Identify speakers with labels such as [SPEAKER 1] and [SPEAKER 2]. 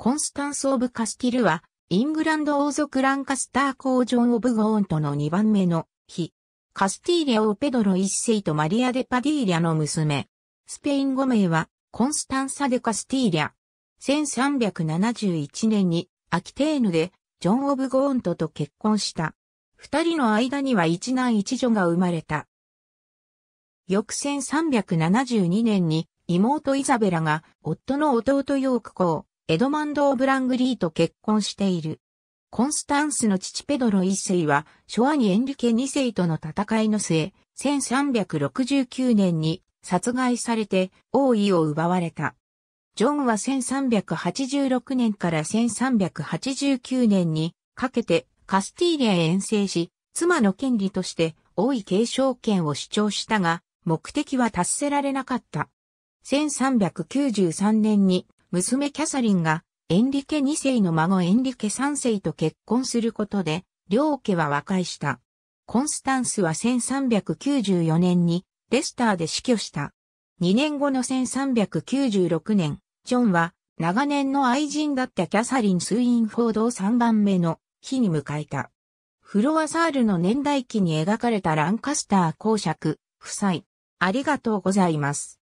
[SPEAKER 1] コンスタンス・オブ・カスティルは、イングランド王族ランカスター公ジョン・オブ・ゴーンとの2番目の日、カスティーリャをペドロ一世とマリア・デ・パディーリャの娘。スペイン語名は、コンスタンサ・デ・カスティーリャ。1371年に、アキテーヌで、ジョン・オブ・ゴーントと結婚した。二人の間には一男一女が生まれた。翌1372年に、妹イザベラが、夫の弟ヨーク公、エドマンド・オブラングリーと結婚している。コンスタンスの父ペドロ一世は、初アにエンリケ二世との戦いの末、1369年に殺害されて王位を奪われた。ジョンは1386年から1389年にかけてカスティーリアへ遠征し、妻の権利として王位継承権を主張したが、目的は達せられなかった。1393年に娘キャサリンが、エンリケ2世の孫エンリケ3世と結婚することで、両家は和解した。コンスタンスは1394年に、レスターで死去した。2年後の1396年、ジョンは、長年の愛人だったキャサリン・スインフォードを3番目の日に迎えた。フロアサールの年代記に描かれたランカスター公爵、夫妻。ありがとうございます。